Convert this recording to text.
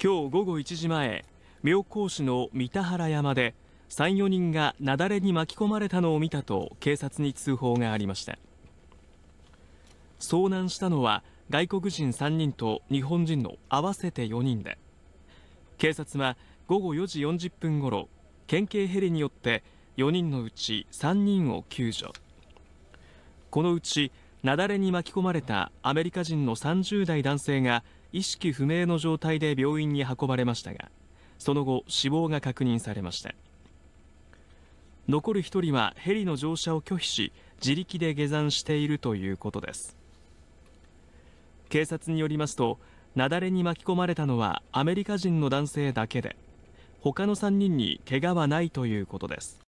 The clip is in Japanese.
今日午後1時前妙高市の三田原山で34人が雪崩に巻き込まれたのを見たと警察に通報がありました遭難したのは外国人3人と日本人の合わせて4人で警察は午後4時40分ごろ県警ヘリによって4人のうち3人を救助このうち雪崩に巻き込まれたアメリカ人の30代男性が意識不明の状態で病院に運ばれましたがその後死亡が確認されました残る1人はヘリの乗車を拒否し自力で下山しているということです警察によりますと雪崩に巻き込まれたのはアメリカ人の男性だけで他の3人に怪我はないということです